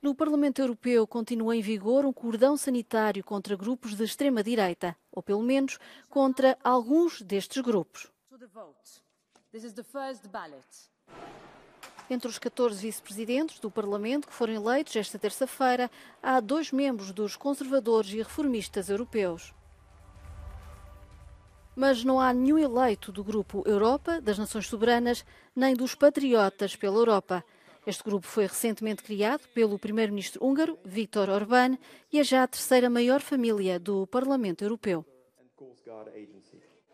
No Parlamento Europeu continua em vigor um cordão sanitário contra grupos de extrema-direita, ou pelo menos contra alguns destes grupos. Entre os 14 vice-presidentes do Parlamento que foram eleitos esta terça-feira, há dois membros dos conservadores e reformistas europeus. Mas não há nenhum eleito do Grupo Europa, das Nações Soberanas, nem dos Patriotas pela Europa. Este grupo foi recentemente criado pelo primeiro-ministro húngaro, Viktor Orbán, e é já a terceira maior família do Parlamento Europeu.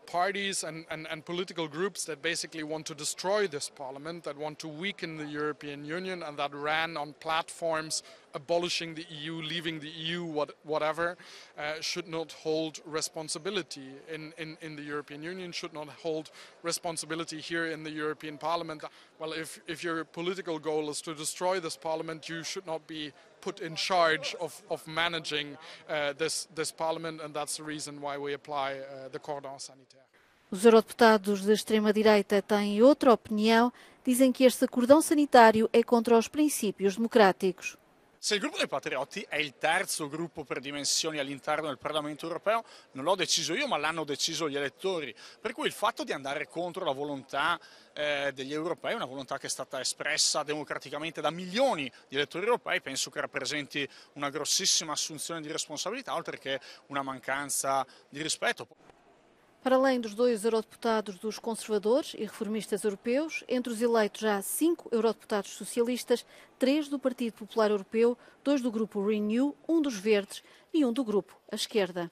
parties and, and, and, political groups that basically want to destroy this parliament, that want to weaken the European Union, and that ran on platforms abolishing the EU, leaving the EU, what, whatever, uh, should not hold responsibility in, in, in, the European Union, should not hold responsibility here in the European Parliament. Well, if, if your political goal is to destroy this Parliament, you should not be put in charge of, of managing uh, this, this Parliament, and that's the reason why we apply uh, the cordon sanitaire. Os eurodeputados de extrema-direita têm outra opinião, dizem que este cordão sanitário é contra os princípios democráticos. Se il gruppo dei patriotti è il terzo gruppo per dimensioni all'interno del Parlamento europeo, non l'ho deciso io ma l'hanno deciso gli elettori, per cui il fatto di andare contro la volontà eh, degli europei, una volontà che è stata espressa democraticamente da milioni di elettori europei, penso che rappresenti una grossissima assunzione di responsabilità oltre che una mancanza di rispetto. Para além dos dois eurodeputados dos conservadores e reformistas europeus, entre os eleitos já há cinco eurodeputados socialistas, três do Partido Popular Europeu, dois do grupo Renew, um dos Verdes e um do grupo À Esquerda.